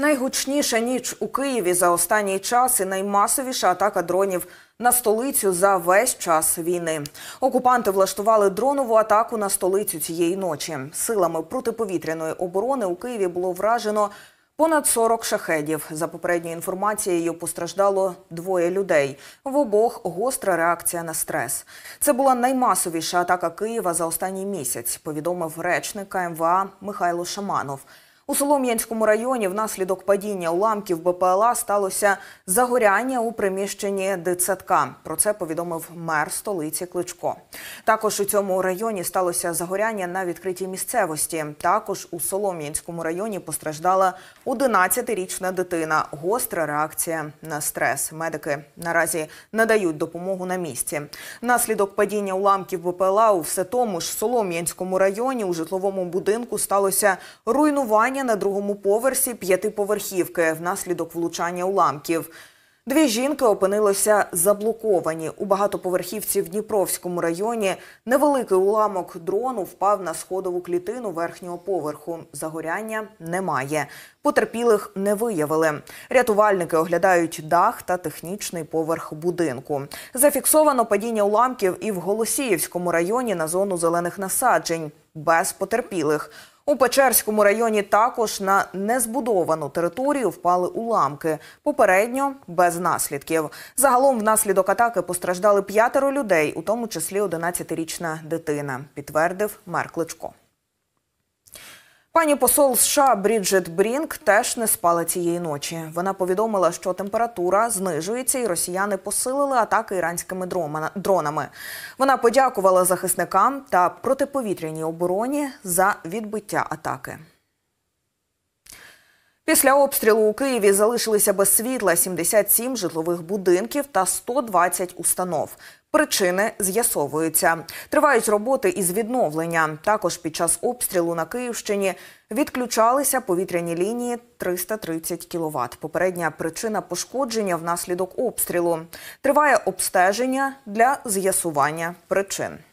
Найгучніша ніч у Києві за останній час і наймасовіша атака дронів на столицю за весь час війни. Окупанти влаштували дронову атаку на столицю цієї ночі. Силами протиповітряної оборони у Києві було вражено понад 40 шахедів. За попередньою інформацією постраждало двоє людей. В обох гостра реакція на стрес. Це була наймасовіша атака Києва за останній місяць. Повідомив речник КМВА Михайло Шаманов. У Солом'янському районі внаслідок падіння уламків БПЛА сталося загоряння у приміщенні дитсадка. Про це повідомив мер столиці Кличко. Також у цьому районі сталося загоряння на відкритій місцевості. Також у Солом'янському районі постраждала 11-річна дитина. Гостра реакція на стрес. Медики наразі надають допомогу на місці. Наслідок падіння уламків БПЛА у все тому ж Солом'янському районі у житловому будинку сталося руйнування поховання на другому поверсі п'ятиповерхівки внаслідок влучання уламків. Дві жінки опинилися заблоковані. У багатоповерхівці в Дніпровському районі невеликий уламок дрону впав на сходову клітину верхнього поверху. Загоряння немає. Потерпілих не виявили. Рятувальники оглядають дах та технічний поверх будинку. Зафіксовано падіння уламків і в Голосіївському районі на зону зелених насаджень без потерпілих. У Печерському районі також на незбудовану територію впали уламки. Попередньо без наслідків. Загалом внаслідок атаки постраждали п'ятеро людей, у тому числі 11-річна дитина. Підтвердив мер Кличко. Пані посол США Бріджит Брінк теж не спала цієї ночі. Вона повідомила, що температура знижується, і росіяни посилили атаки іранськими дронами. Вона подякувала захисникам та протиповітряній обороні за відбиття атаки. Після обстрілу у Києві залишилися без світла 77 житлових будинків та 120 установ. Причини з'ясовуються. Тривають роботи із відновлення. Також під час обстрілу на Київщині відключалися повітряні лінії 330 кВт. Попередня причина пошкодження внаслідок обстрілу. Триває обстеження для з'ясування причин.